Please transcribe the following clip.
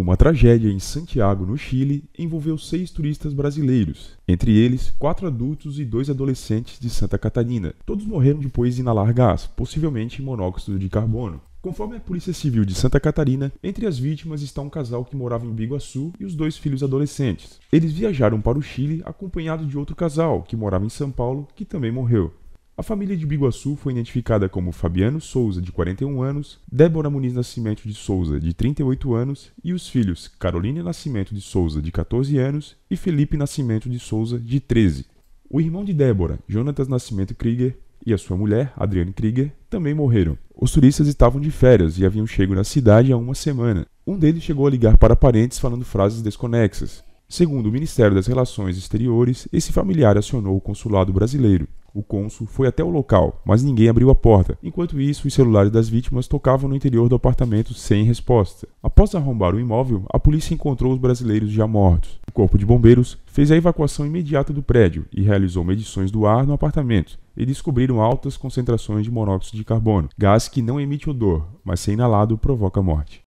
Uma tragédia em Santiago, no Chile, envolveu seis turistas brasileiros, entre eles quatro adultos e dois adolescentes de Santa Catarina. Todos morreram depois de inalar gás, possivelmente monóxido de carbono. Conforme a Polícia Civil de Santa Catarina, entre as vítimas está um casal que morava em Biguaçu e os dois filhos adolescentes. Eles viajaram para o Chile acompanhados de outro casal que morava em São Paulo, que também morreu. A família de Biguaçu foi identificada como Fabiano Souza, de 41 anos, Débora Muniz Nascimento de Souza, de 38 anos, e os filhos Caroline Nascimento de Souza, de 14 anos, e Felipe Nascimento de Souza, de 13. O irmão de Débora, Jonatas Nascimento Krieger, e a sua mulher, Adriane Krieger, também morreram. Os turistas estavam de férias e haviam chegado na cidade há uma semana. Um deles chegou a ligar para parentes falando frases desconexas. Segundo o Ministério das Relações Exteriores, esse familiar acionou o consulado brasileiro. O cônsul foi até o local, mas ninguém abriu a porta. Enquanto isso, os celulares das vítimas tocavam no interior do apartamento sem resposta. Após arrombar o imóvel, a polícia encontrou os brasileiros já mortos. O corpo de bombeiros fez a evacuação imediata do prédio e realizou medições do ar no apartamento e descobriram altas concentrações de monóxido de carbono, gás que não emite odor, mas se inalado provoca morte.